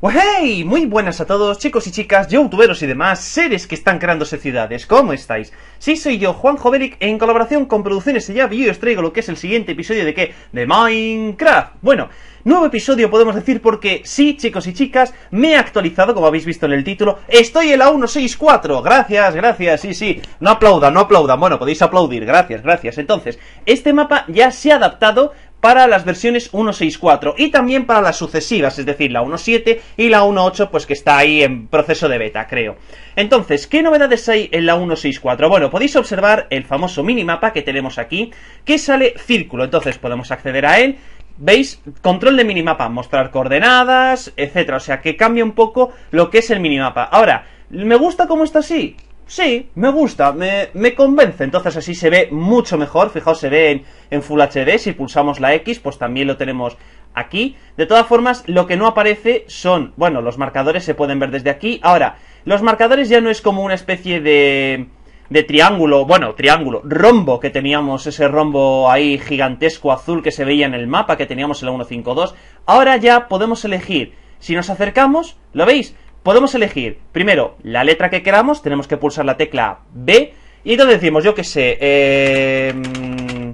Pues ¡Hey! Muy buenas a todos, chicos y chicas, youtuberos y demás, seres que están creando ciudades, ¿cómo estáis? Sí, soy yo, Juan Joveric, en colaboración con Producciones y ya y os traigo lo que es el siguiente episodio de ¿qué? De Minecraft. Bueno, nuevo episodio podemos decir porque sí, chicos y chicas, me he actualizado, como habéis visto en el título, estoy en la 164, gracias, gracias, sí, sí, no aplaudan, no aplaudan, bueno, podéis aplaudir, gracias, gracias. Entonces, este mapa ya se ha adaptado para las versiones 1.6.4 y también para las sucesivas, es decir, la 1.7 y la 1.8, pues que está ahí en proceso de beta, creo. Entonces, ¿qué novedades hay en la 1.6.4? Bueno, podéis observar el famoso minimapa que tenemos aquí, que sale círculo, entonces podemos acceder a él ¿Veis? Control de minimapa, mostrar coordenadas, etcétera. O sea, que cambia un poco lo que es el minimapa. Ahora, me gusta cómo está así. Sí, me gusta, me, convence. Entonces así se ve mucho mejor. Fijaos, se ve en, Full HD. Si pulsamos la X, pues también lo tenemos aquí. De todas formas, lo que no aparece son... Bueno, los marcadores se pueden ver desde aquí. Ahora, los marcadores ya no es como una especie de... De triángulo, bueno, triángulo, rombo que teníamos, ese rombo ahí gigantesco azul que se veía en el mapa que teníamos en la 152. Ahora ya podemos elegir si nos acercamos, ¿lo veis? podemos elegir primero la letra que queramos, tenemos que pulsar la tecla B y entonces decimos, yo que sé, eh, mm,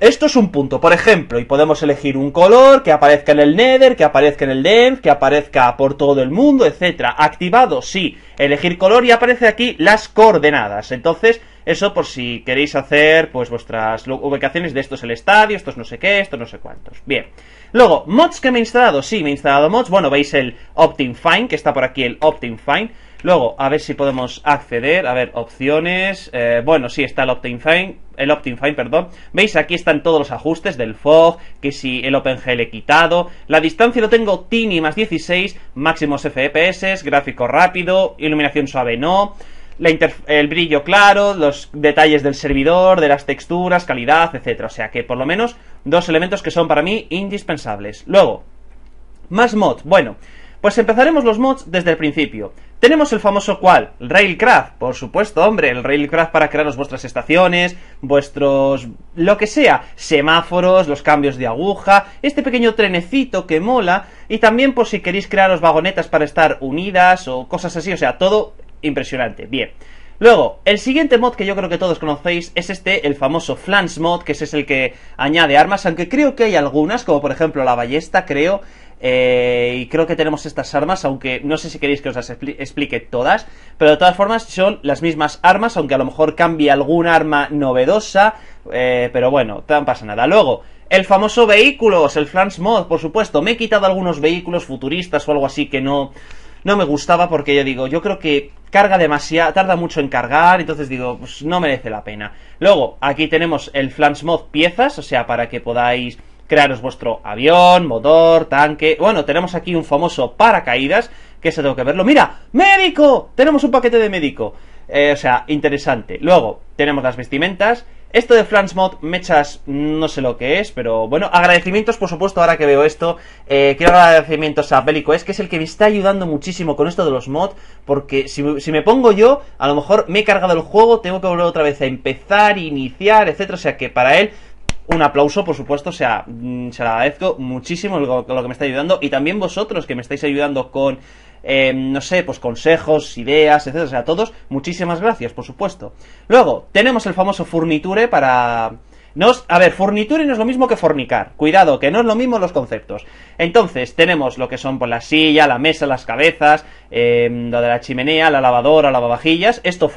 esto es un punto, por ejemplo, y podemos elegir un color que aparezca en el Nether, que aparezca en el Denf, que aparezca por todo el mundo, etcétera. Activado, sí, elegir color y aparece aquí las coordenadas. Entonces, eso por si queréis hacer pues vuestras ubicaciones de esto es el estadio, esto no sé qué, esto no sé cuántos. Bien. Luego, mods que me he instalado. Sí, me he instalado mods. Bueno, veis el Optin fine que está por aquí el Optin fine Luego, a ver si podemos acceder. A ver, opciones. Eh, bueno, sí, está el Optin fine El Optin perdón. Veis, aquí están todos los ajustes del fog. Que si el OpenGL he quitado. La distancia lo tengo Tini más 16. Máximos FPS. Gráfico rápido. Iluminación suave no el brillo claro, los detalles del servidor, de las texturas, calidad, etc. O sea que por lo menos dos elementos que son para mí indispensables. Luego, más mods. Bueno, pues empezaremos los mods desde el principio. Tenemos el famoso cual, Railcraft, por supuesto, hombre, el Railcraft para crearos vuestras estaciones, vuestros... lo que sea, semáforos, los cambios de aguja, este pequeño trenecito que mola, y también por si queréis crearos vagonetas para estar unidas o cosas así, o sea, todo impresionante. Bien. Luego, el siguiente mod que yo creo que todos conocéis es este, el famoso Flans mod, que es el que añade armas, aunque creo que hay algunas, como por ejemplo la ballesta, creo, eh, y creo que tenemos estas armas, aunque no sé si queréis que os las explique todas, pero de todas formas son las mismas armas, aunque a lo mejor cambie algún arma novedosa, eh, pero bueno, no pasa nada. Luego, el famoso vehículos, el Flans mod, por supuesto, me he quitado algunos vehículos futuristas o algo así que no no me gustaba porque yo digo, yo creo que carga demasiado, tarda mucho en cargar, entonces digo, pues no merece la pena. Luego, aquí tenemos el Mod... piezas, o sea, para que podáis crearos vuestro avión, motor, tanque. Bueno, tenemos aquí un famoso paracaídas, que se tengo que verlo. ¡Mira! ¡Médico! Tenemos un paquete de médico. Eh, o sea, interesante. Luego, tenemos las vestimentas esto de Flans Mod, mechas, no sé lo que es, pero bueno, agradecimientos, por supuesto, ahora que veo esto, eh, quiero agradecimientos a Bélico, es que es el que me está ayudando muchísimo con esto de los mods, porque si, me pongo yo, a lo mejor me he cargado el juego, tengo que volver otra vez a empezar, iniciar, etcétera, o sea que para él... Un aplauso, por supuesto, o sea, mm, se lo agradezco muchísimo lo que me está ayudando y también vosotros que me estáis ayudando con Em, no sé, pues consejos, ideas, etc. O sea, a todos, muchísimas gracias, por supuesto. Luego, tenemos el famoso Furniture para... Nos, a ver, furniture no es lo mismo que fornicar. Cuidado, que no es lo mismo los conceptos. Entonces, tenemos lo que son pues, la silla, la mesa, las cabezas, em, lo de la chimenea, la lavadora, lavavajillas. Esto,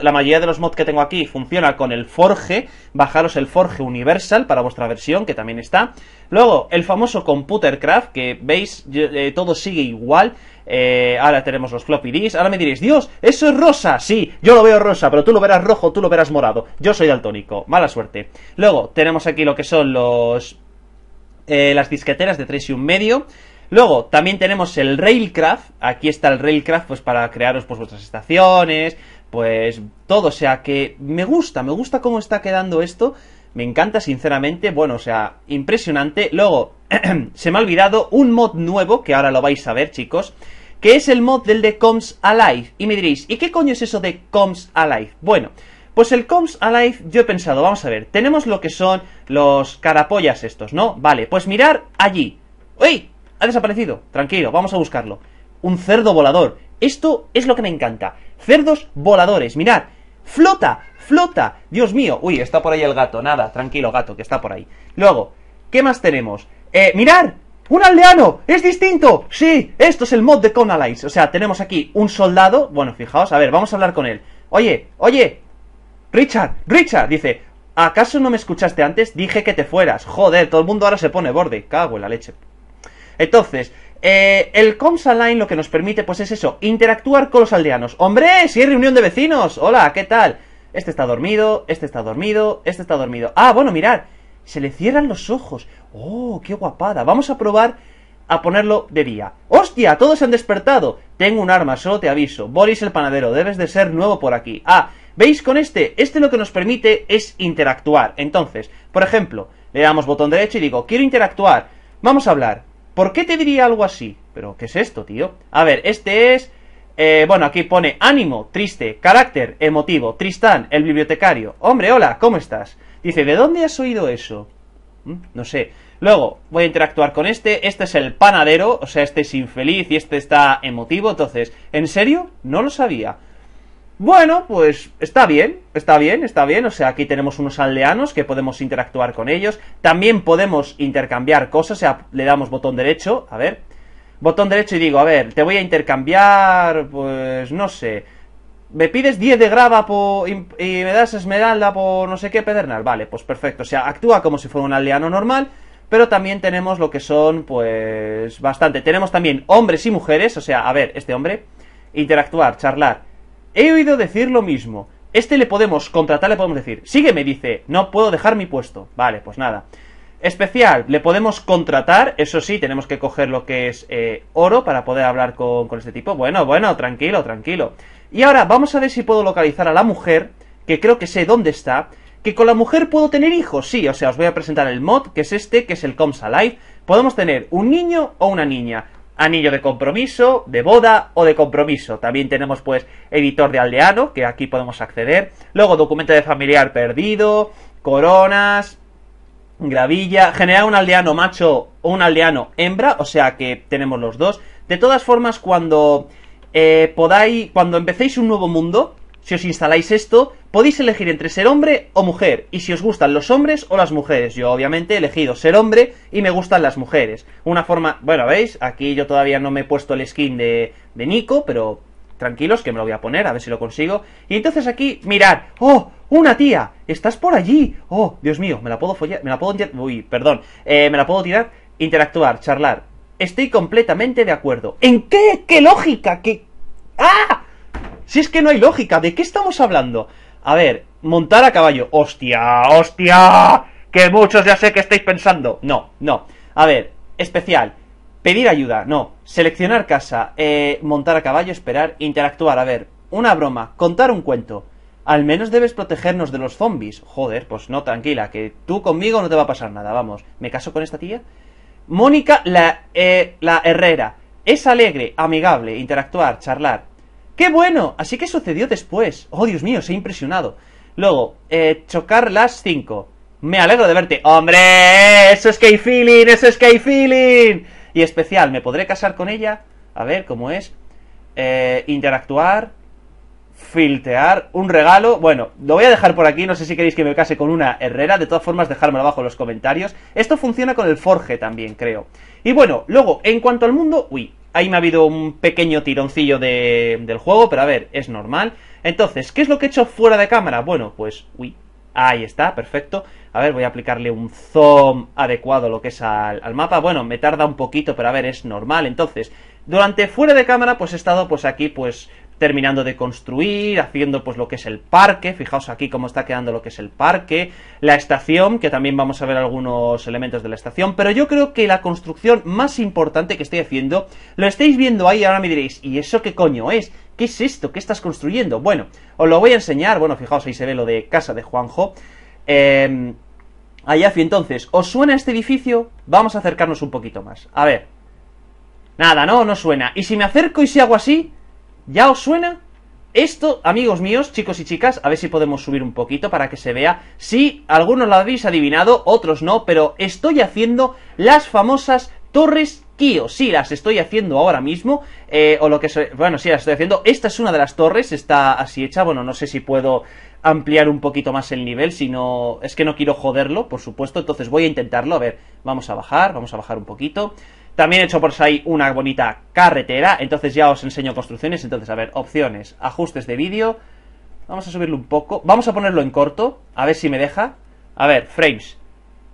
la mayoría de los mods que tengo aquí funciona con el Forge. Bajaros el Forge Universal para vuestra versión, que también está. Luego, el famoso Computercraft, que veis, eh, todo sigue igual. Eh, ahora tenemos los floppy disks. Ahora me diréis, Dios, eso es rosa. Sí, yo lo veo rosa, pero tú lo verás rojo, tú lo verás morado. Yo soy daltónico. Mala suerte. Luego tenemos aquí lo que son los... Eh, las disqueteras de 3 y un medio. Luego, también tenemos el Railcraft. Aquí está el Railcraft, pues para crearos pues, vuestras estaciones, pues todo. O sea que me gusta, me gusta cómo está quedando esto. Me encanta, sinceramente. Bueno, o sea, impresionante. Luego, se me ha olvidado un mod nuevo, que ahora lo vais a ver, chicos, que es el mod del de Coms Alive. Y me diréis, ¿y qué coño es eso de Coms Alive? Bueno, pues el Coms Alive, yo he pensado, vamos a ver, tenemos lo que son los carapollas estos, ¿no? Vale, pues mirar allí. ¡Uy! Ha desaparecido. Tranquilo, vamos a buscarlo. Un cerdo volador. Esto es lo que me encanta. Cerdos voladores, mirad. Flota, flota. Dios mío. Uy, está por ahí el gato. Nada, tranquilo gato, que está por ahí. Luego, ¿qué más tenemos? Eh, mirar, ¡Un aldeano! ¡Es distinto! ¡Sí! Esto es el mod de Conalines O sea, tenemos aquí un soldado. Bueno, fijaos, a ver, vamos a hablar con él. Oye, oye, Richard, Richard, dice. ¿Acaso no me escuchaste antes? Dije que te fueras. Joder, todo el mundo ahora se pone borde. Cago en la leche. Entonces, eh, el Comsaline lo que nos permite, pues es eso, interactuar con los aldeanos. ¡Hombre! ¡Si hay reunión de vecinos! ¡Hola! ¿Qué tal? Este está dormido, este está dormido, este está dormido. Ah, bueno, mirad. Se le cierran los ojos. ¡Oh, qué guapada! Vamos a probar a ponerlo de día. ¡Hostia! ¡Todos se han despertado! Tengo un arma, solo te aviso. Boris el panadero, debes de ser nuevo por aquí. Ah, ¿veis con este? Este lo que nos permite es interactuar. Entonces, por ejemplo, le damos botón derecho y digo, quiero interactuar. Vamos a hablar. ¿Por qué te diría algo así? Pero, ¿qué es esto, tío? A ver, este es... Eh, bueno, aquí pone ánimo, triste, carácter, emotivo, Tristán, el bibliotecario. Hombre, hola, ¿cómo estás? Dice, ¿de dónde has oído eso? ¿Mm? No sé. Luego, voy a interactuar con este. Este es el panadero, o sea, este es infeliz y este está emotivo. Entonces, ¿en serio? No lo sabía. Bueno, pues está bien, está bien, está bien. O sea, aquí tenemos unos aldeanos que podemos interactuar con ellos. También podemos intercambiar cosas, o sea, le damos botón derecho, a ver. Botón derecho y digo, a ver, te voy a intercambiar, pues no sé me pides 10 de grava y, me das esmeralda por no sé qué pedernal. Vale, pues perfecto. O sea, actúa como si fuera un aldeano normal, pero también tenemos lo que son, pues, bastante. Tenemos también hombres y mujeres, o sea, a ver, este hombre, interactuar, charlar. He oído decir lo mismo. Este le podemos contratar, le podemos decir, sígueme, dice, no puedo dejar mi puesto. Vale, pues nada. Especial, le podemos contratar, eso sí, tenemos que coger lo que es eh, oro para poder hablar con este tipo. Bueno, bueno, tranquilo, tranquilo. Y ahora vamos a ver si puedo localizar a la mujer, que creo que sé dónde está, que con la mujer puedo tener hijos, sí, o sea, os voy a presentar el mod, que es este, que es el Coms Alive. Podemos tener un niño o una niña, anillo de compromiso, de boda o de compromiso. También tenemos pues editor de aldeano, que aquí podemos acceder. Luego documento de familiar perdido, coronas, gravilla, generar un aldeano macho o un aldeano hembra, o sea que tenemos los dos. De todas formas, cuando eh, podáis, cuando empecéis un nuevo mundo, si os instaláis esto, podéis elegir entre ser hombre o mujer, y si os gustan los hombres o las mujeres. Yo obviamente he elegido ser hombre y me gustan las mujeres. Una forma, bueno, veis, aquí yo todavía no me he puesto el skin de, Nico, pero tranquilos que me lo voy a poner, a ver si lo consigo. Y entonces aquí, mirad, ¡oh! ¡Una tía! ¡Estás por allí! ¡Oh, Dios mío! Me la puedo follar, me la puedo... Uy, perdón. Eh, me la puedo tirar, interactuar, charlar. Estoy completamente de acuerdo. ¿En qué? ¿Qué lógica? ¿Qué? ¡Ah! Si es que no hay lógica, ¿de qué estamos hablando? A ver, montar a caballo. ¡Hostia! ¡Hostia! Que muchos ya sé que estáis pensando. No, no. A ver, especial. Pedir ayuda, no. Seleccionar casa, eh, montar a caballo, esperar, interactuar. A ver, una broma, contar un cuento. Al menos debes protegernos de los zombies. Joder, pues no, tranquila, que tú conmigo no te va a pasar nada, vamos. ¿Me caso con esta tía? Mónica la, eh, la Herrera. Es alegre, amigable, interactuar, charlar. ¡Qué bueno! Así que sucedió después. Oh, Dios mío, se ha impresionado. Luego, eh, chocar las cinco, Me alegro de verte. ¡Hombre! ¡Eso es que feeling! ¡Eso es que feeling! Y especial, ¿me podré casar con ella? A ver, ¿cómo es? Eh, interactuar filtear un regalo. Bueno, lo voy a dejar por aquí. No sé si queréis que me case con una herrera. De todas formas, dejármelo abajo en los comentarios. Esto funciona con el forge también, creo. Y bueno, luego, en cuanto al mundo... Uy, ahí me ha habido un pequeño tironcillo de, del juego, pero a ver, es normal. Entonces, ¿qué es lo que he hecho fuera de cámara? Bueno, pues... Uy, Ahí está, perfecto. A ver, voy a aplicarle un zoom adecuado lo que es al, al, mapa. Bueno, me tarda un poquito, pero a ver, es normal. Entonces, durante fuera de cámara, pues he estado pues aquí, pues terminando de construir, haciendo pues lo que es el parque, fijaos aquí cómo está quedando lo que es el parque, la estación, que también vamos a ver algunos elementos de la estación, pero yo creo que la construcción más importante que estoy haciendo, lo estáis viendo ahí ahora me diréis, ¿y eso qué coño es? ¿Qué es esto? ¿Qué estás construyendo? Bueno, os lo voy a enseñar, bueno, fijaos ahí se ve lo de casa de Juanjo. Eh, allá entonces, ¿os suena este edificio? Vamos a acercarnos un poquito más. A ver. Nada, no, no suena. ¿Y si me acerco y si hago así? ¿Ya os suena? Esto, amigos míos, chicos y chicas, a ver si podemos subir un poquito para que se vea. Sí, algunos lo habéis adivinado, otros no, pero estoy haciendo las famosas torres Kio. Sí, las estoy haciendo ahora mismo, eh, o lo que... Se... Bueno, sí, las estoy haciendo. Esta es una de las torres, está así hecha. Bueno, no sé si puedo ampliar un poquito más el nivel, si no... Es que no quiero joderlo, por supuesto, entonces voy a intentarlo. A ver, vamos a bajar, vamos a bajar un poquito... También he hecho por ahí una bonita carretera, entonces ya os enseño construcciones, entonces a ver, opciones, ajustes de vídeo, vamos a subirlo un poco, vamos a ponerlo en corto, a ver si me deja, a ver, frames,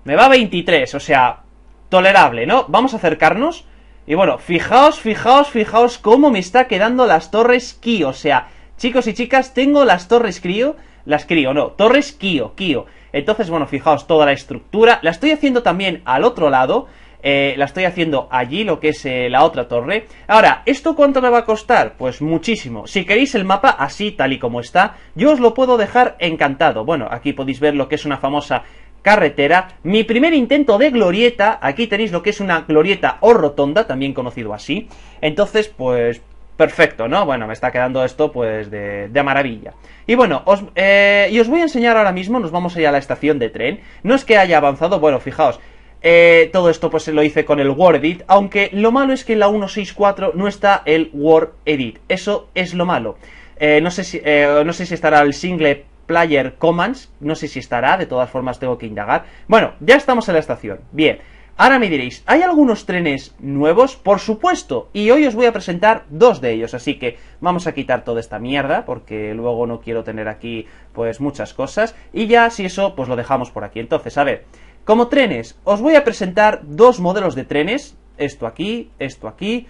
me va a 23, o sea, tolerable, ¿no? Vamos a acercarnos, y bueno, fijaos, fijaos, fijaos cómo me está quedando las torres Kio, o sea, chicos y chicas, tengo las torres Kio, las Kio, no, torres Kio, Kio, entonces bueno, fijaos toda la estructura, la estoy haciendo también al otro lado, eh, la estoy haciendo allí, lo que es eh, la otra torre. Ahora, ¿esto cuánto me va a costar? Pues muchísimo. Si queréis el mapa así, tal y como está, yo os lo puedo dejar encantado. Bueno, aquí podéis ver lo que es una famosa carretera. Mi primer intento de glorieta, aquí tenéis lo que es una glorieta o rotonda, también conocido así. Entonces, pues perfecto, ¿no? Bueno, me está quedando esto pues de, maravilla. Y bueno, os, eh, y os voy a enseñar ahora mismo, nos vamos allá a la estación de tren. No es que haya avanzado, bueno, fijaos, eh, todo esto pues lo hice con el Word Edit, aunque lo malo es que en la 1.6.4 no está el Word Edit, eso es lo malo. Eh, no, sé si, eh, no sé si estará el single player commands, no sé si estará, de todas formas tengo que indagar. Bueno, ya estamos en la estación, bien. Ahora me diréis, ¿hay algunos trenes nuevos? Por supuesto, y hoy os voy a presentar dos de ellos, así que vamos a quitar toda esta mierda, porque luego no quiero tener aquí, pues, muchas cosas, y ya, si eso, pues lo dejamos por aquí. Entonces, a ver, como trenes, os voy a presentar dos modelos de trenes. Esto aquí, esto aquí,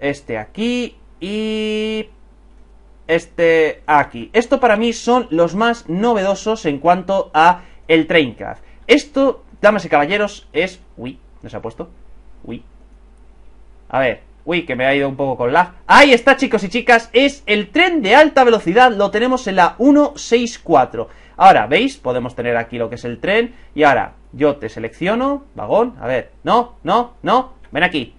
este aquí y este aquí. Esto para mí son los más novedosos en cuanto a el Traincraft. Esto, damas y caballeros, es... Uy, ¿no se ha puesto? Uy. A ver, uy, que me ha ido un poco con la... Ahí está, chicos y chicas, es el tren de alta velocidad, lo tenemos en la 164. Ahora, ¿veis? Podemos tener aquí lo que es el tren y ahora... Yo te selecciono, vagón, a ver, no, no, no, ven aquí.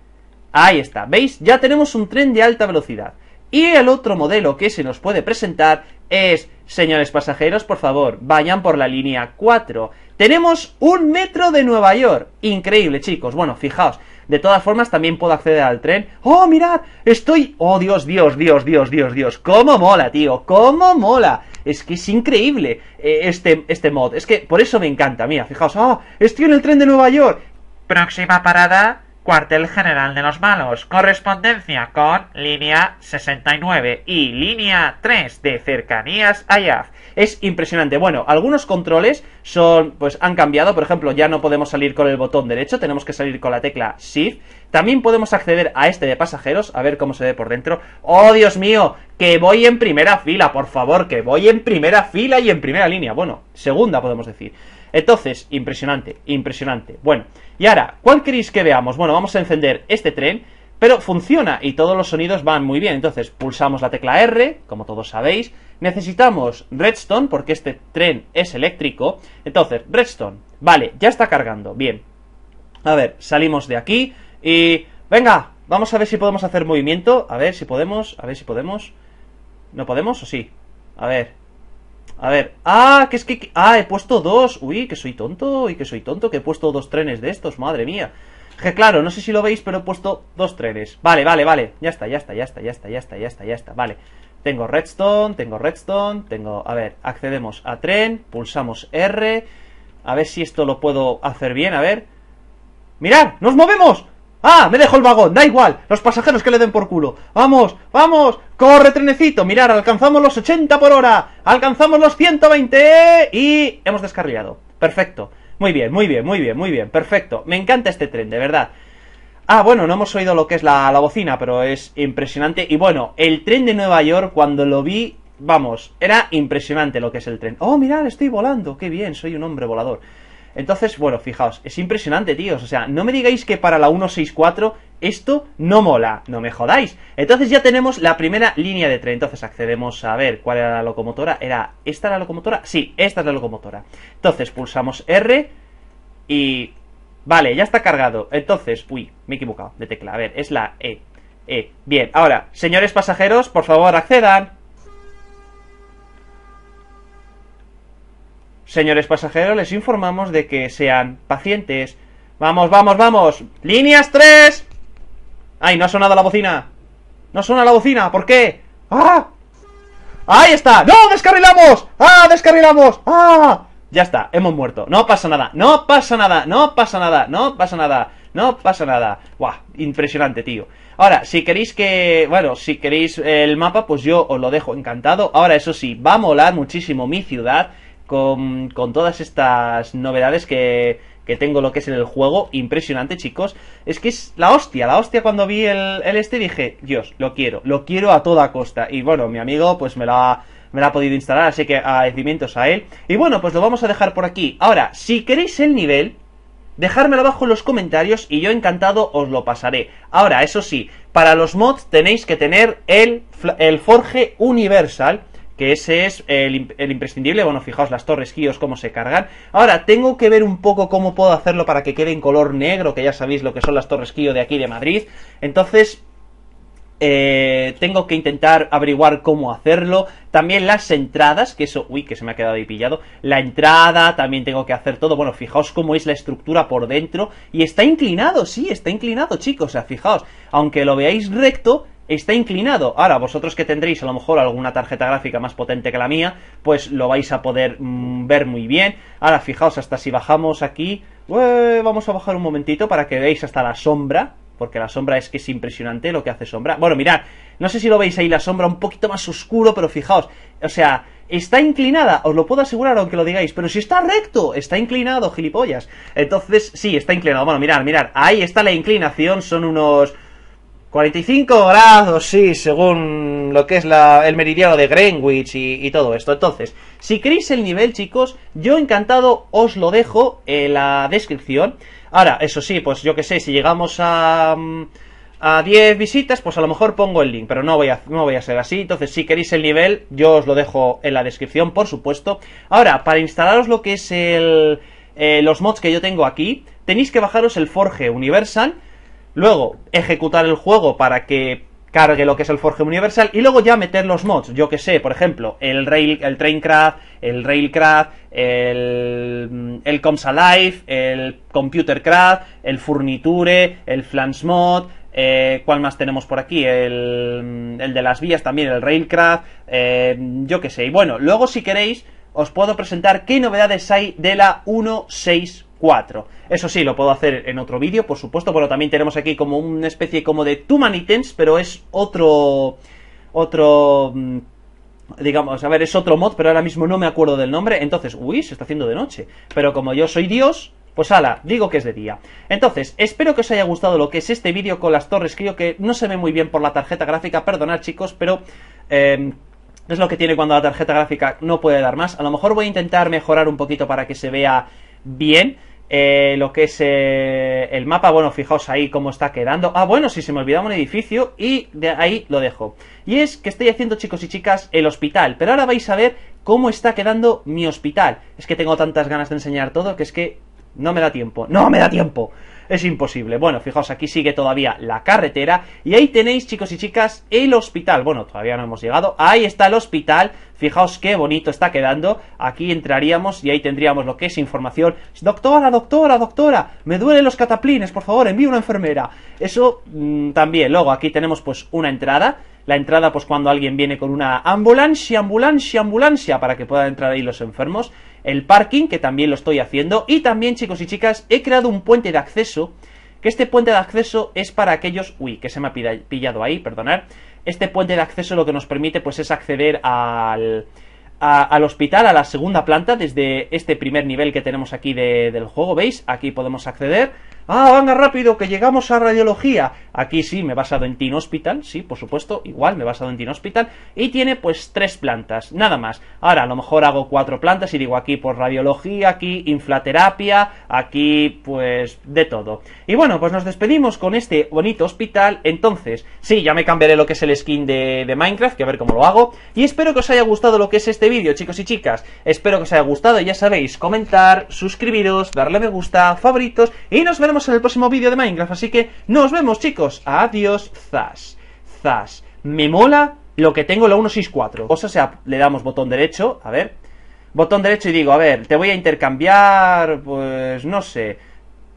Ahí está, ¿veis? Ya tenemos un tren de alta velocidad. Y el otro modelo que se nos puede presentar es, señores pasajeros, por favor, vayan por la línea 4. Tenemos un metro de Nueva York. Increíble, chicos. Bueno, fijaos, de todas formas, también puedo acceder al tren. ¡Oh, mirad! Estoy... ¡Oh, Dios, Dios, Dios, Dios, Dios, Dios! ¡Cómo mola, tío! ¡Cómo mola! Es que es increíble eh, este, este mod. Es que por eso me encanta. Mira, fijaos. ¡Oh, estoy en el tren de Nueva York! Próxima parada, Cuartel General de los Malos, correspondencia con línea 69 y línea 3 de cercanías allá. Es impresionante. Bueno, algunos controles son, pues han cambiado. Por ejemplo, ya no podemos salir con el botón derecho, tenemos que salir con la tecla Shift. También podemos acceder a este de pasajeros, a ver cómo se ve por dentro. ¡Oh, Dios mío! Que voy en primera fila, por favor, que voy en primera fila y en primera línea. Bueno, segunda podemos decir. Entonces, impresionante, impresionante. Bueno. Y ahora, ¿cuál queréis que veamos? Bueno, vamos a encender este tren, pero funciona y todos los sonidos van muy bien. Entonces, pulsamos la tecla R, como todos sabéis. Necesitamos redstone, porque este tren es eléctrico. Entonces, redstone. Vale, ya está cargando. Bien. A ver, salimos de aquí y... Venga, vamos a ver si podemos hacer movimiento. A ver si podemos, a ver si podemos. ¿No podemos o sí? A ver, a ver. ¡Ah! Que es que... ¡Ah! He puesto dos. Uy, que soy tonto. Y que soy tonto. Que he puesto dos trenes de estos. Madre mía. Que claro, no sé si lo veis, pero he puesto dos trenes. Vale, vale, vale. Ya está, ya está, ya está, ya está, ya está, ya está, ya está. Vale. Tengo redstone, tengo redstone, tengo... A ver, accedemos a tren, pulsamos R. A ver si esto lo puedo hacer bien, a ver. ¡Mirad! ¡Nos movemos! ¡Ah! Me dejo el vagón, da igual, los pasajeros que le den por culo. ¡Vamos, vamos! ¡Corre, trenecito! Mirar, alcanzamos los 80 por hora, alcanzamos los 120 eh, y hemos descarrilado. Perfecto. Muy bien, muy bien, muy bien, muy bien, perfecto. Me encanta este tren, de verdad. Ah, bueno, no hemos oído lo que es la, la bocina, pero es impresionante. Y bueno, el tren de Nueva York, cuando lo vi, vamos, era impresionante lo que es el tren. Oh, mirad, estoy volando, qué bien, soy un hombre volador. Entonces, bueno, fijaos, es impresionante, tíos. O sea, no me digáis que para la 164 esto no mola, no me jodáis. Entonces ya tenemos la primera línea de tren. Entonces accedemos a ver cuál era la locomotora. ¿Era esta la locomotora? Sí, esta es la locomotora. Entonces pulsamos R y... Vale, ya está cargado. Entonces, uy, me he equivocado de tecla. A ver, es la E. E. Bien, ahora, señores pasajeros, por favor accedan. Señores pasajeros, les informamos de que sean pacientes. Vamos, vamos, vamos. Líneas 3. Ay, no ha sonado la bocina. No suena la bocina. ¿Por qué? ¡Ah! ¡Ahí está! ¡No! ¡Descarrilamos! ¡Ah! ¡Descarrilamos! ¡Ah! Ya está, hemos muerto. No pasa nada, no pasa nada, no pasa nada, no pasa nada, no pasa nada. ¡Guau! Impresionante, tío. Ahora, si queréis que... Bueno, si queréis el mapa, pues yo os lo dejo encantado. Ahora, eso sí, va a molar muchísimo mi ciudad con, todas estas novedades que, tengo lo que es en el juego, impresionante, chicos. Es que es la hostia, la hostia cuando vi el, el, este dije, Dios, lo quiero, lo quiero a toda costa. Y bueno, mi amigo pues me lo ha, me ha podido instalar, así que agradecimientos a él. Y bueno, pues lo vamos a dejar por aquí. Ahora, si queréis el nivel, dejármelo abajo en los comentarios y yo encantado os lo pasaré. Ahora, eso sí, para los mods tenéis que tener el, el Forge Universal que ese es el, imprescindible. Bueno, fijaos las torres Kios cómo se cargan. Ahora, tengo que ver un poco cómo puedo hacerlo para que quede en color negro, que ya sabéis lo que son las torres Kío de aquí de Madrid. Entonces, eh, tengo que intentar averiguar cómo hacerlo. También las entradas, que eso, uy, que se me ha quedado ahí pillado. La entrada, también tengo que hacer todo. Bueno, fijaos cómo es la estructura por dentro. Y está inclinado, sí, está inclinado, chicos. O sea, fijaos, aunque lo veáis recto, está inclinado. Ahora, vosotros que tendréis a lo mejor alguna tarjeta gráfica más potente que la mía, pues lo vais a poder mm, ver muy bien. Ahora, fijaos, hasta si bajamos aquí, eh, vamos a bajar un momentito para que veáis hasta la sombra, porque la sombra es que es impresionante lo que hace sombra. Bueno, mirad, no sé si lo veis ahí la sombra un poquito más oscuro, pero fijaos, o sea, está inclinada, os lo puedo asegurar aunque lo digáis, pero si está recto, está inclinado, gilipollas. Entonces, sí, está inclinado. Bueno, mirad, mirad, ahí está la inclinación, son unos 45 grados, sí, según lo que es el meridiano de Greenwich y, todo esto. Entonces, si queréis el nivel, chicos, yo encantado os lo dejo en la descripción. Ahora, eso sí, pues yo que sé, si llegamos a... 10 mm, visitas, pues a lo mejor pongo el link, pero no voy, a, no voy a ser así. Entonces, si queréis el nivel, yo os lo dejo en la descripción, por supuesto. Ahora, para instalaros lo que es el, eh, los mods que yo tengo aquí, tenéis que bajaros el Forge Universal Luego, ejecutar el juego para que cargue lo que es el Forge Universal y luego ya meter los mods, yo que sé, por ejemplo, el, Rail, el Traincraft, el Railcraft, el, mm, el Coms Alive, el Computercraft, el Furniture, el Flansmod, eh, ¿cuál más tenemos por aquí? El, mm, el, de las vías también, el Railcraft, eh, yo que sé. Y bueno, luego si queréis os puedo presentar qué novedades hay de la 1.6 4. Eso sí, lo puedo hacer en otro vídeo, por supuesto, pero también tenemos aquí como una especie como de Tumanitens, pero es otro... otro... Mm, digamos, a ver, es otro mod, pero ahora mismo no me acuerdo del nombre, entonces, uy, se está haciendo de noche. Pero como yo soy Dios, pues ala, digo que es de día. Entonces, espero que os haya gustado lo que es este vídeo con las torres. Creo que no se ve muy bien por la tarjeta gráfica, perdonad chicos, pero... Em, es lo que tiene cuando la tarjeta gráfica no puede dar más. A lo mejor voy a intentar mejorar un poquito para que se vea bien. Eh, lo que es eh, el mapa, bueno, fijaos ahí cómo está quedando. Ah, bueno, si sí, se me olvidaba un edificio y de ahí lo dejo. Y es que estoy haciendo, chicos y chicas, el hospital, pero ahora vais a ver cómo está quedando mi hospital. Es que tengo tantas ganas de enseñar todo que es que no me da tiempo, no me da tiempo es imposible. Bueno, fijaos, aquí sigue todavía la carretera y ahí tenéis, chicos y chicas, el hospital. Bueno, todavía no hemos llegado. Ahí está el hospital. Fijaos qué bonito está quedando. Aquí entraríamos y ahí tendríamos lo que es información. Doctora, doctora, doctora, me duelen los cataplines, por favor, envíe una enfermera. Eso mm, también. Luego aquí tenemos pues una entrada la entrada pues cuando alguien viene con una ambulancia, ambulancia, ambulancia para que puedan entrar ahí los enfermos el parking, que también lo estoy haciendo. Y también, chicos y chicas, he creado un puente de acceso, que este puente de acceso es para aquellos... Uy, que se me ha pillado ahí, perdonar. Este puente de acceso lo que nos permite pues es acceder al... al hospital, a la segunda planta, desde este primer nivel que tenemos aquí del juego, ¿veis? Aquí podemos acceder Ah, venga rápido, que llegamos a radiología. Aquí sí, me he basado en Teen Hospital, sí, por supuesto, igual me he basado en Teen Hospital. Y tiene pues tres plantas, nada más. Ahora, a lo mejor hago cuatro plantas y digo aquí por radiología, aquí inflaterapia, aquí pues de todo. Y bueno, pues nos despedimos con este bonito hospital. Entonces, sí, ya me cambiaré lo que es el skin de, Minecraft, que a ver cómo lo hago. Y espero que os haya gustado lo que es este vídeo, chicos y chicas. Espero que os haya gustado, ya sabéis, comentar, suscribiros, darle me gusta, favoritos y nos vemos en el próximo vídeo de Minecraft. Así que nos vemos, chicos. Adiós, zas. Zas. Me mola lo que tengo la 164. O sea, le damos botón derecho, a ver. Botón derecho y digo, a ver, te voy a intercambiar, pues no sé.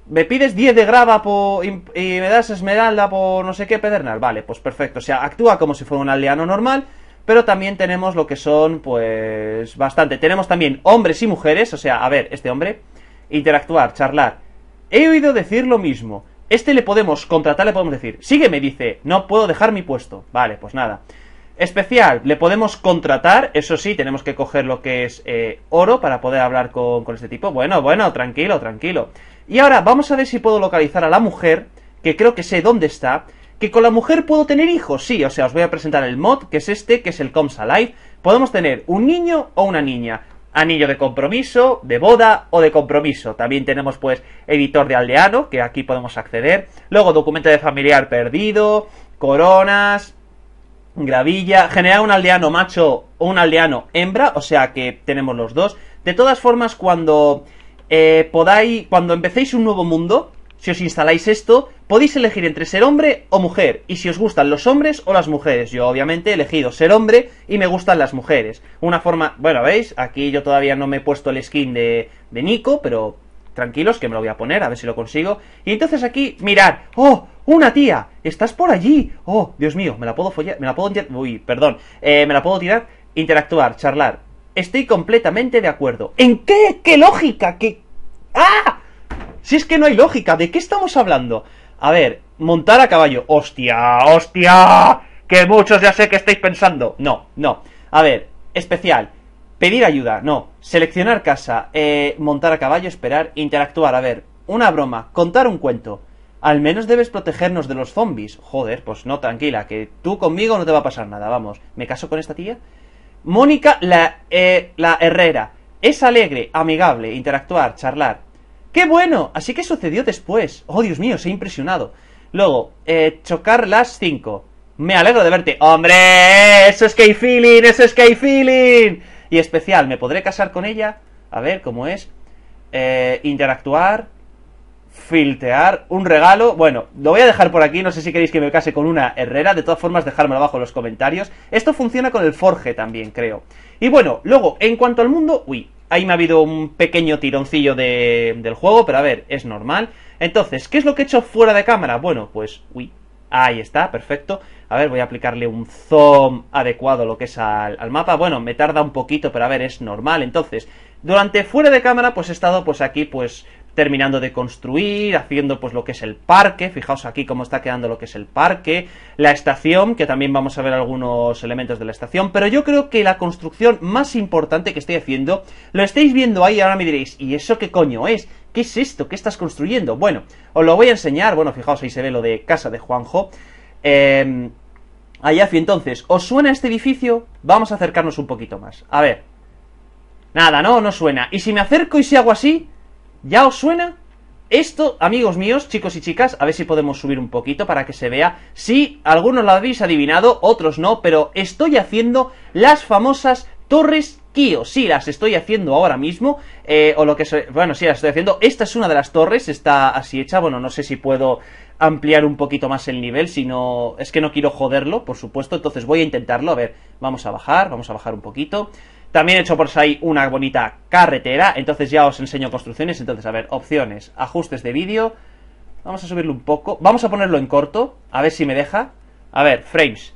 Me pides 10 de grava por, y, me das esmeralda por no sé qué pedernal. Vale, pues perfecto. O sea, actúa como si fuera un aldeano normal. Pero también tenemos lo que son, pues, bastante. Tenemos también hombres y mujeres. O sea, a ver, este hombre. Interactuar, charlar He oído decir lo mismo. Este le podemos contratar, le podemos decir, sígueme, dice, no puedo dejar mi puesto. Vale, pues nada. Especial, le podemos contratar, eso sí, tenemos que coger lo que es eh, oro para poder hablar con, este tipo. Bueno, bueno, tranquilo, tranquilo. Y ahora vamos a ver si puedo localizar a la mujer, que creo que sé dónde está, que con la mujer puedo tener hijos, sí, o sea, os voy a presentar el mod, que es este, que es el Coms Alive. Podemos tener un niño o una niña anillo de compromiso, de boda o de compromiso. También tenemos pues editor de aldeano, que aquí podemos acceder. Luego documento de familiar perdido, coronas, gravilla, generar un aldeano macho o un aldeano hembra, o sea que tenemos los dos. De todas formas, cuando eh, podáis, cuando empecéis un nuevo mundo, si os instaláis esto, podéis elegir entre ser hombre o mujer, y si os gustan los hombres o las mujeres. Yo obviamente he elegido ser hombre y me gustan las mujeres. Una forma, bueno, veis, aquí yo todavía no me he puesto el skin de, Nico, pero tranquilos que me lo voy a poner, a ver si lo consigo. Y entonces aquí, mirad, ¡oh! ¡Una tía! ¡Estás por allí! ¡Oh, Dios mío! Me la puedo follar, me la puedo... Uy, perdón. Eh, me la puedo tirar, interactuar, charlar. Estoy completamente de acuerdo. ¿En qué? ¡Qué lógica! ¡Qué... ¡Ah! Si es que no hay lógica, ¿de qué estamos hablando? A ver, montar a caballo. ¡Hostia! ¡Hostia! Que muchos ya sé que estáis pensando. No, no. A ver, especial. Pedir ayuda, no. Seleccionar casa, eh, montar a caballo, esperar, interactuar. A ver, una broma, contar un cuento. Al menos debes protegernos de los zombies. Joder, pues no, tranquila, que tú conmigo no te va a pasar nada, vamos. ¿Me caso con esta tía? Mónica la, eh, la Herrera. Es alegre, amigable, interactuar, charlar. ¡Qué bueno! Así que sucedió después. Oh, Dios mío, se ha impresionado. Luego, eh, chocar las 5. Me alegro de verte. ¡Hombre! ¡Eso es que feeling! ¡Eso es que feeling! Y especial, ¿me podré casar con ella? A ver cómo es. Eh, interactuar. Filtear. Un regalo. Bueno, lo voy a dejar por aquí. No sé si queréis que me case con una herrera. De todas formas, dejármelo abajo en los comentarios. Esto funciona con el forge también, creo. Y bueno, luego, en cuanto al mundo. Uy, Ahí me ha habido un pequeño tironcillo del juego, pero a ver, es normal. Entonces, ¿qué es lo que he hecho fuera de cámara? Bueno, pues, uy, ahí está, perfecto. A ver, voy a aplicarle un zoom adecuado lo que es al, al, mapa. Bueno, me tarda un poquito, pero a ver, es normal. Entonces, durante fuera de cámara, pues he estado pues aquí, pues terminando de construir, haciendo pues lo que es el parque, fijaos aquí cómo está quedando lo que es el parque, la estación, que también vamos a ver algunos elementos de la estación, pero yo creo que la construcción más importante que estoy haciendo, lo estáis viendo ahí ahora me diréis, ¿y eso qué coño es? ¿Qué es esto? ¿Qué estás construyendo? Bueno, os lo voy a enseñar, bueno, fijaos ahí se ve lo de casa de Juanjo. Eh, allá entonces, ¿os suena este edificio? Vamos a acercarnos un poquito más. A ver. Nada, no, no suena. Y si me acerco y si hago así, ¿Ya os suena? Esto, amigos míos, chicos y chicas, a ver si podemos subir un poquito para que se vea. Sí, algunos lo habéis adivinado, otros no, pero estoy haciendo las famosas torres Kio. Sí, las estoy haciendo ahora mismo, eh, o lo que... Se... Bueno, sí, las estoy haciendo. Esta es una de las torres, está así hecha. Bueno, no sé si puedo ampliar un poquito más el nivel, si no... Es que no quiero joderlo, por supuesto, entonces voy a intentarlo. A ver, vamos a bajar, vamos a bajar un poquito... También he hecho por ahí una bonita carretera, entonces ya os enseño construcciones, entonces a ver, opciones, ajustes de vídeo, vamos a subirlo un poco, vamos a ponerlo en corto, a ver si me deja, a ver, frames,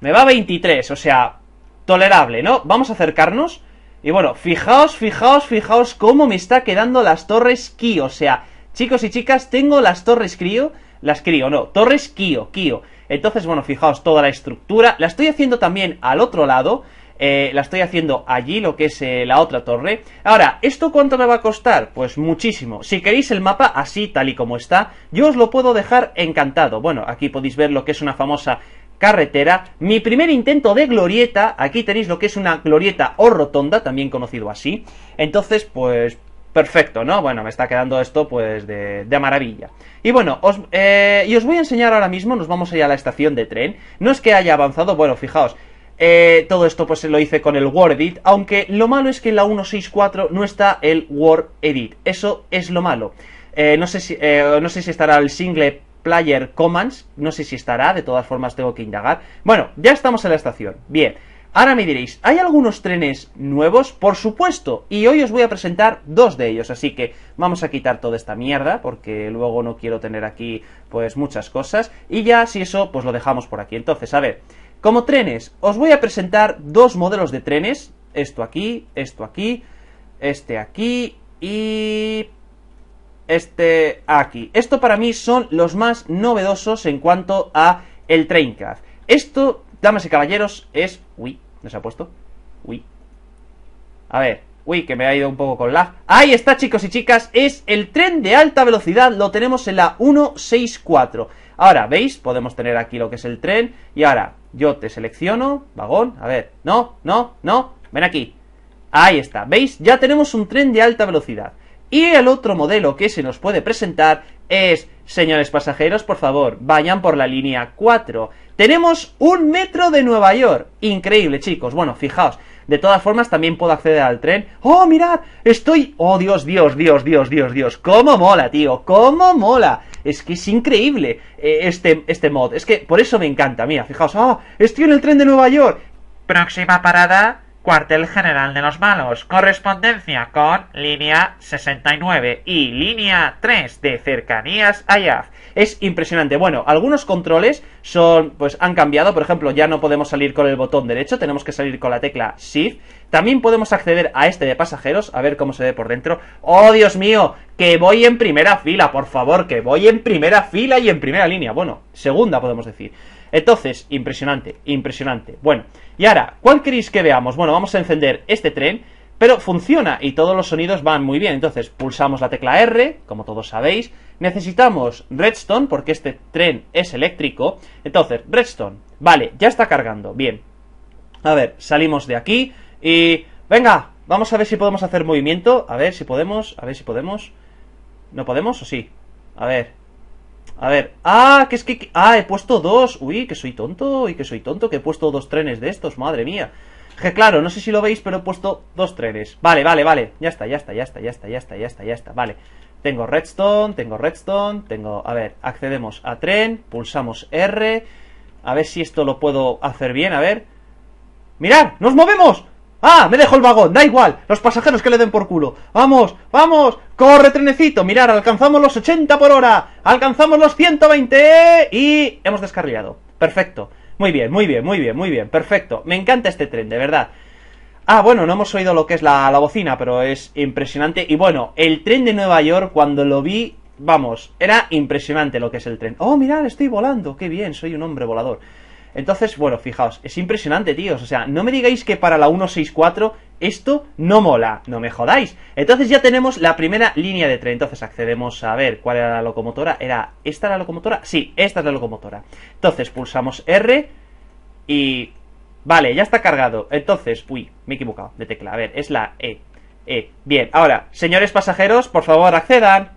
me va a 23, o sea, tolerable, ¿no? Vamos a acercarnos, y bueno, fijaos, fijaos, fijaos cómo me está quedando las torres Kio, o sea, chicos y chicas, tengo las torres Kio, las Kio, no, torres Kio, Kio, entonces bueno, fijaos toda la estructura, la estoy haciendo también al otro lado, eh, la estoy haciendo allí, lo que es eh, la otra torre. Ahora, ¿esto cuánto me va a costar? Pues muchísimo. Si queréis el mapa así, tal y como está, yo os lo puedo dejar encantado. Bueno, aquí podéis ver lo que es una famosa carretera. Mi primer intento de glorieta, aquí tenéis lo que es una glorieta o rotonda, también conocido así. Entonces, pues perfecto, ¿no? Bueno, me está quedando esto pues de, maravilla. Y bueno, os, eh, y os voy a enseñar ahora mismo, nos vamos allá a la estación de tren. No es que haya avanzado, bueno, fijaos, eh, todo esto pues lo hice con el Word Edit, aunque lo malo es que en la 1.6.4 no está el Word Edit, eso es lo malo. Eh, no, sé si, eh, no sé si estará el single player commands, no sé si estará, de todas formas tengo que indagar. Bueno, ya estamos en la estación, bien. Ahora me diréis, ¿hay algunos trenes nuevos? Por supuesto, y hoy os voy a presentar dos de ellos, así que vamos a quitar toda esta mierda, porque luego no quiero tener aquí, pues, muchas cosas, y ya, si eso, pues lo dejamos por aquí. Entonces, a ver, como trenes, os voy a presentar dos modelos de trenes. Esto aquí, esto aquí, este aquí y este aquí. Esto para mí son los más novedosos en cuanto a el Traincraft. Esto, damas y caballeros, es... Uy, ¿no se ha puesto? Uy. A ver, uy, que me ha ido un poco con la... Ahí está, chicos y chicas, es el tren de alta velocidad, lo tenemos en la 164. Ahora, ¿veis? Podemos tener aquí lo que es el tren y ahora... Yo te selecciono, vagón, a ver, no, no, no, ven aquí. Ahí está, ¿veis? Ya tenemos un tren de alta velocidad. Y el otro modelo que se nos puede presentar es, señores pasajeros, por favor, vayan por la línea 4. Tenemos un metro de Nueva York. Increíble, chicos. Bueno, fijaos, de todas formas, también puedo acceder al tren. ¡Oh, mirad! Estoy... ¡Oh, Dios, Dios, Dios, Dios, Dios, Dios! ¡Cómo mola, tío! ¡Cómo mola! Es que es increíble eh, este, este mod. Es que por eso me encanta. Mira, fijaos. ¡Oh, estoy en el tren de Nueva York! Próxima parada, Cuartel General de los Malos, correspondencia con línea 69 y línea 3 de cercanías allá. Es impresionante. Bueno, algunos controles son, pues han cambiado. Por ejemplo, ya no podemos salir con el botón derecho, tenemos que salir con la tecla Shift. También podemos acceder a este de pasajeros, a ver cómo se ve por dentro. ¡Oh, Dios mío! Que voy en primera fila, por favor, que voy en primera fila y en primera línea. Bueno, segunda podemos decir. Entonces, impresionante, impresionante. Bueno, y ahora, ¿cuál queréis que veamos? Bueno, vamos a encender este tren, pero funciona y todos los sonidos van muy bien. Entonces, pulsamos la tecla R, como todos sabéis. Necesitamos redstone, porque este tren es eléctrico. Entonces, redstone. Vale, ya está cargando. Bien. A ver, salimos de aquí y... Venga, vamos a ver si podemos hacer movimiento. A ver si podemos, a ver si podemos. ¿No podemos o sí? A ver, a ver, ah, que es que... Ah, he puesto dos. Uy, que soy tonto, y que soy tonto, que he puesto dos trenes de estos, madre mía. Que claro, no sé si lo veis, pero he puesto dos trenes. Vale, vale, vale. Ya está, ya está, ya está, ya está, ya está, ya está, ya está. Vale. Tengo redstone, tengo redstone, tengo... A ver, accedemos a tren, pulsamos R. A ver si esto lo puedo hacer bien, a ver. ¡Mirad! ¡Nos movemos! ¡Ah! ¡Me dejo el vagón! ¡Da igual! ¡Los pasajeros que le den por culo! ¡Vamos! ¡Vamos! ¡Corre, trenecito! Mirar, alcanzamos los 80 por hora! ¡Alcanzamos los 120! Eh, y hemos descarriado. Perfecto. Muy bien, muy bien, muy bien, muy bien. Perfecto. Me encanta este tren, de verdad. Ah, bueno, no hemos oído lo que es la, la, bocina, pero es impresionante. Y bueno, el tren de Nueva York, cuando lo vi, vamos, era impresionante lo que es el tren. Oh, mirad, estoy volando, qué bien, soy un hombre volador. Entonces, bueno, fijaos, es impresionante, tíos. O sea, no me digáis que para la 164 esto no mola, no me jodáis. Entonces ya tenemos la primera línea de tren. Entonces accedemos a ver cuál era la locomotora. ¿Era esta la locomotora? Sí, esta es la locomotora. Entonces pulsamos R y... Vale, ya está cargado. Entonces, uy, me he equivocado de tecla. A ver, es la E. E. Bien, ahora, señores pasajeros, por favor accedan.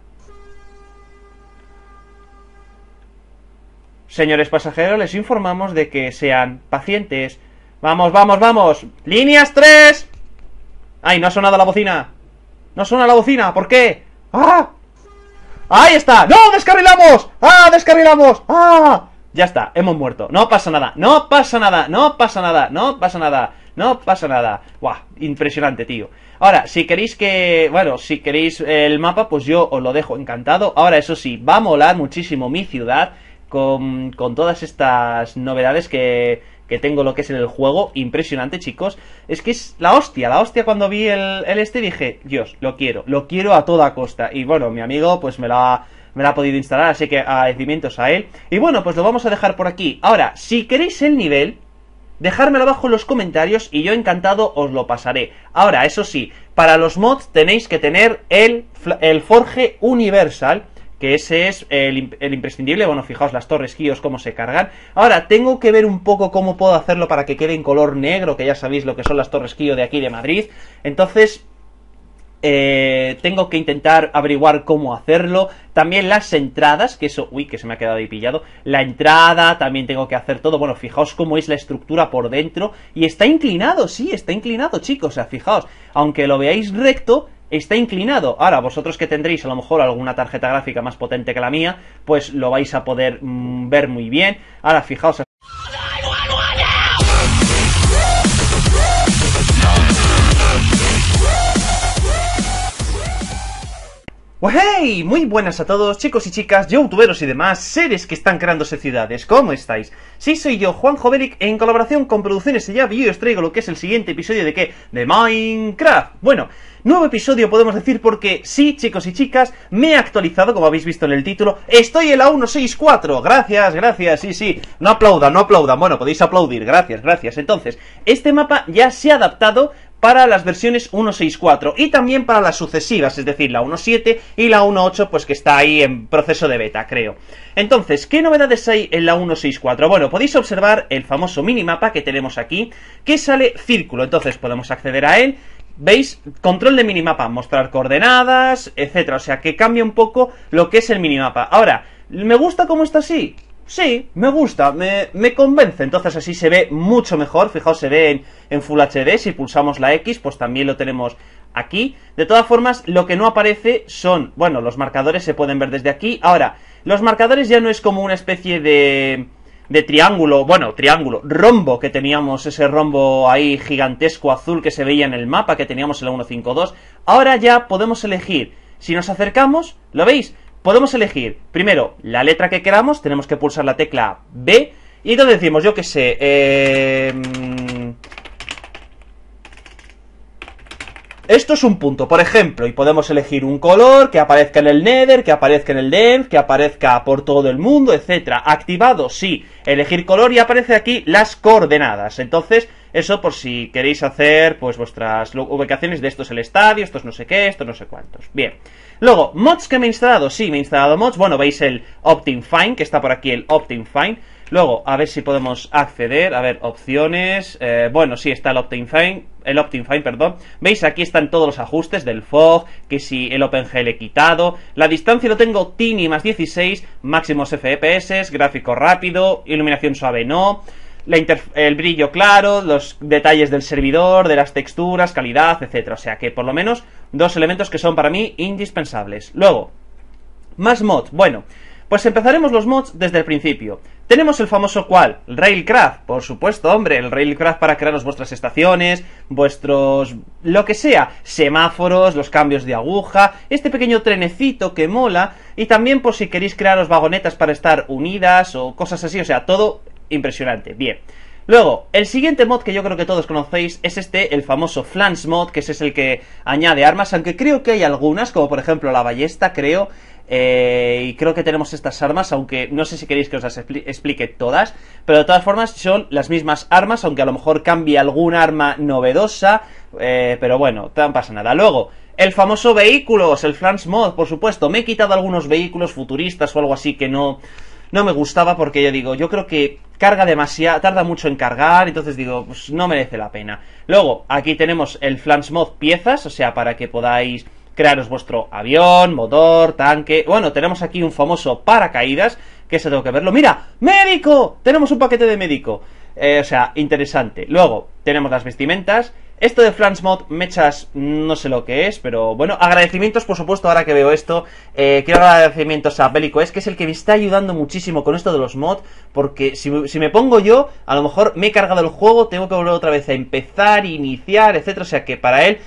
Señores pasajeros, les informamos de que sean pacientes. Vamos, vamos, vamos. Líneas 3. Ay, no ha sonado la bocina. No suena la bocina. ¿Por qué? ¡Ah! ¡Ahí está! ¡No! ¡Descarrilamos! ¡Ah! ¡Descarrilamos! ¡Ah! Ya está, hemos muerto. No pasa nada, no pasa nada, no pasa nada, no pasa nada, no pasa nada. ¡Guau! Impresionante, tío. Ahora, si queréis que... Bueno, si queréis el mapa, pues yo os lo dejo encantado. Ahora, eso sí, va a molar muchísimo mi ciudad con, todas estas novedades que, tengo lo que es en el juego, impresionante, chicos. Es que es la hostia, la hostia cuando vi el, el, este dije, Dios, lo quiero, lo quiero a toda costa. Y bueno, mi amigo pues me lo ha, me ha podido instalar, así que agradecimientos a él. Y bueno, pues lo vamos a dejar por aquí. Ahora, si queréis el nivel, dejármelo abajo en los comentarios y yo encantado os lo pasaré. Ahora, eso sí, para los mods tenéis que tener el, el Forge Universal que ese es el, imprescindible. Bueno, fijaos las torres Kios cómo se cargan. Ahora, tengo que ver un poco cómo puedo hacerlo para que quede en color negro, que ya sabéis lo que son las torres Kios de aquí de Madrid. Entonces, eh, tengo que intentar averiguar cómo hacerlo. También las entradas, que eso, uy, que se me ha quedado ahí pillado. La entrada, también tengo que hacer todo. Bueno, fijaos cómo es la estructura por dentro. Y está inclinado, sí, está inclinado, chicos. O sea, fijaos, aunque lo veáis recto, está inclinado. Ahora, vosotros que tendréis a lo mejor alguna tarjeta gráfica más potente que la mía, pues lo vais a poder mm, ver muy bien. Ahora, fijaos, Pues ¡Hey! Muy buenas a todos, chicos y chicas, youtuberos y demás, seres que están creándose ciudades. ¿cómo estáis? Sí, soy yo, Juan Joveric, en colaboración con Producciones de y os traigo lo que es el siguiente episodio de ¿qué? De Minecraft. Bueno, nuevo episodio podemos decir porque sí, chicos y chicas, me he actualizado, como habéis visto en el título, estoy en la 164, gracias, gracias, sí, sí, no aplaudan, no aplaudan, bueno, podéis aplaudir, gracias, gracias. Entonces, este mapa ya se ha adaptado para las versiones 1.6.4 y también para las sucesivas, es decir, la 1.7 y la 1.8, pues que está ahí en proceso de beta, creo. Entonces, ¿qué novedades hay en la 1.6.4? Bueno, podéis observar el famoso minimapa que tenemos aquí, que sale círculo, entonces podemos acceder a él. ¿Veis? Control de minimapa, mostrar coordenadas, etcétera. O sea, que cambia un poco lo que es el minimapa. Ahora, ¿me gusta cómo está así? sí, me gusta, me, convence. Entonces así se ve mucho mejor. Fijaos, se ve en, Full HD. Si pulsamos la X, pues también lo tenemos aquí. De todas formas, lo que no aparece son, bueno, los marcadores se pueden ver desde aquí. Ahora, los marcadores ya no es como una especie de, de triángulo, bueno, triángulo, rombo que teníamos, ese rombo ahí gigantesco azul que se veía en el mapa que teníamos en la 152. Ahora ya podemos elegir. Si nos acercamos, ¿lo veis? podemos elegir primero la letra que queramos, tenemos que pulsar la tecla B y entonces decimos, yo que sé, em, esto es un punto, por ejemplo, y podemos elegir un color que aparezca en el Nether, que aparezca en el dev, que aparezca por todo el mundo, etcétera. Activado, sí. Elegir color y aparece aquí las coordenadas. Entonces, eso por si queréis hacer pues vuestras ubicaciones de estos el estadio, estos no sé qué, estos no sé cuántos. Bien. Luego, mods que me he instalado. Sí, me he instalado mods. Bueno, veis el Optin Fine, que está por aquí el Optin fine Luego, a ver si podemos acceder. A ver, opciones. Eh, bueno, sí, está el Optin Fine. El Optin fine perdón. Veis, aquí están todos los ajustes del fog. Que si el OpenGL he quitado. La distancia lo tengo Tini más 16. Máximos FPS. Gráfico rápido. Iluminación suave no el brillo claro, los detalles del servidor, de las texturas, calidad, etc. O sea que por lo menos dos elementos que son para mí indispensables. Luego, más mods. Bueno, pues empezaremos los mods desde el principio. Tenemos el famoso cual, Railcraft, por supuesto, hombre, el Railcraft para crearos vuestras estaciones, vuestros... lo que sea, semáforos, los cambios de aguja, este pequeño trenecito que mola, y también por si queréis crearos vagonetas para estar unidas o cosas así, o sea, todo impresionante. Bien. Luego, el siguiente mod que yo creo que todos conocéis es este, el famoso Flans mod, que ese es el que añade armas, aunque creo que hay algunas, como por ejemplo la ballesta, creo, eh, y creo que tenemos estas armas, aunque no sé si queréis que os las explique todas, pero de todas formas son las mismas armas, aunque a lo mejor cambie algún arma novedosa, eh, pero bueno, no pasa nada. Luego, el famoso vehículos, el Flans mod, por supuesto, me he quitado algunos vehículos futuristas o algo así que no no me gustaba porque yo digo, yo creo que carga demasiado, tarda mucho en cargar, entonces digo, pues no merece la pena. Luego, aquí tenemos el mod piezas, o sea, para que podáis crearos vuestro avión, motor, tanque. Bueno, tenemos aquí un famoso paracaídas, que eso tengo que verlo. ¡Mira! ¡Médico! Tenemos un paquete de médico. Eh, o sea, interesante. Luego, tenemos las vestimentas esto de mod mechas, no sé lo que es, pero bueno, agradecimientos, por supuesto, ahora que veo esto, eh, quiero agradecimientos a Bélico es que es el que me está ayudando muchísimo con esto de los mods, porque si, me pongo yo, a lo mejor me he cargado el juego, tengo que volver otra vez a empezar, iniciar, etcétera, o sea que para él,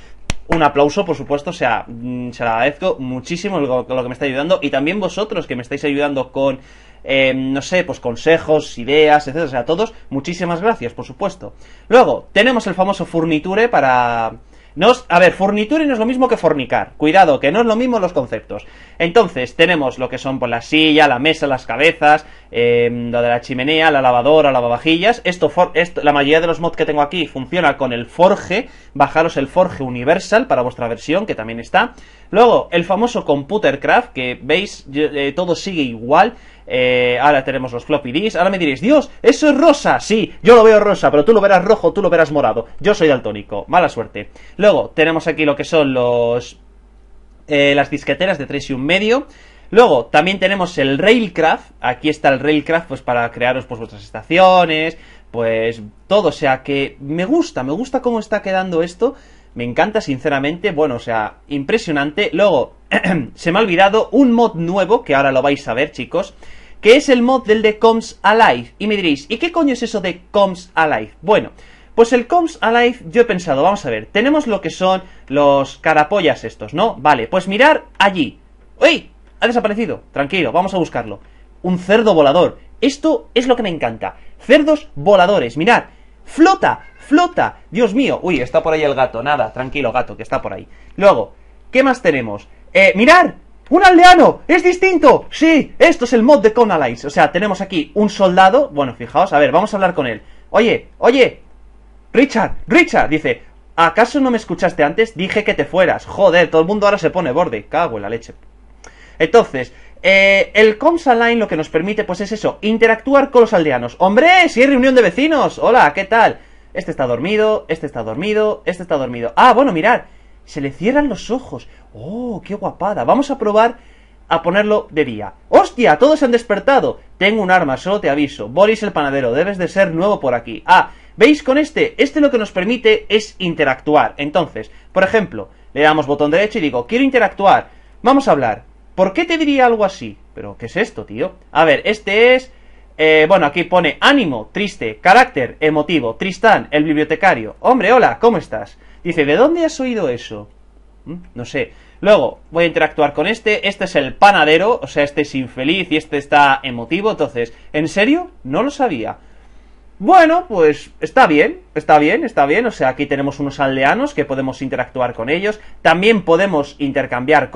un aplauso, por supuesto, o sea, mm, se lo agradezco muchísimo con lo que me está ayudando, y también vosotros que me estáis ayudando con Em, no sé, pues consejos, ideas, etc. O sea, a todos, muchísimas gracias, por supuesto. Luego, tenemos el famoso Furniture para... Nos, a ver, furniture no es lo mismo que fornicar. Cuidado, que no es lo mismo los conceptos. Entonces, tenemos lo que son pues, la silla, la mesa, las cabezas, em, lo de la chimenea, la lavadora, lavavajillas. Esto, la mayoría de los mods que tengo aquí funciona con el Forge. Bajaros el Forge Universal para vuestra versión, que también está. Luego, el famoso Computercraft, que veis, eh, todo sigue igual. Eh, ahora tenemos los floppy disks. Ahora me diréis, Dios, eso es rosa. Sí, yo lo veo rosa, pero tú lo verás rojo, tú lo verás morado. Yo soy daltónico. Mala suerte. Luego tenemos aquí lo que son los eh, las disqueteras de 3 y un medio. Luego también tenemos el Railcraft. Aquí está el Railcraft, pues para crearos pues, vuestras estaciones, pues todo. O sea que me gusta, me gusta cómo está quedando esto. Me encanta, sinceramente. Bueno, o sea, impresionante. Luego, se me ha olvidado un mod nuevo, que ahora lo vais a ver, chicos que es el mod del de Coms Alive. Y me diréis, ¿y qué coño es eso de Coms Alive? Bueno, pues el Coms Alive, yo he pensado, vamos a ver, tenemos lo que son los carapollas estos, ¿no? Vale, pues mirar allí. ¡Uy! Ha desaparecido. Tranquilo, vamos a buscarlo. Un cerdo volador. Esto es lo que me encanta. Cerdos voladores, mirad. Flota, flota. Dios mío. Uy, está por ahí el gato. Nada, tranquilo gato, que está por ahí. Luego, ¿qué más tenemos? Eh, mirar, ¡Un aldeano! ¡Es distinto! ¡Sí! Esto es el mod de Conalice O sea, tenemos aquí un soldado. Bueno, fijaos, a ver, vamos a hablar con él. Oye, oye, Richard, Richard, dice, ¿acaso no me escuchaste antes? Dije que te fueras. Joder, todo el mundo ahora se pone borde. Cago en la leche. Entonces, eh, el Consaline lo que nos permite, pues es eso, interactuar con los aldeanos. ¡Hombre! Si hay reunión de vecinos. Hola, ¿qué tal? Este está dormido, este está dormido, este está dormido. Ah, bueno, mirad. Se le cierran los ojos. ¡Oh, qué guapada! Vamos a probar a ponerlo de día. ¡Hostia! Todos se han despertado. Tengo un arma, solo te aviso. Boris el panadero, debes de ser nuevo por aquí. Ah, ¿veis con este? Este lo que nos permite es interactuar. Entonces, por ejemplo, le damos botón derecho y digo, quiero interactuar. Vamos a hablar. ¿Por qué te diría algo así? Pero, ¿qué es esto, tío? A ver, este es... Eh, bueno, aquí pone ánimo, triste, carácter, emotivo, Tristán, el bibliotecario. Hombre, hola, ¿cómo estás? Dice, ¿de dónde has oído eso? ¿Mm? No sé. Luego, voy a interactuar con este. Este es el panadero, o sea, este es infeliz y este está emotivo. Entonces, ¿en serio? No lo sabía. Bueno, pues está bien, está bien, está bien. O sea, aquí tenemos unos aldeanos que podemos interactuar con ellos. También podemos intercambiar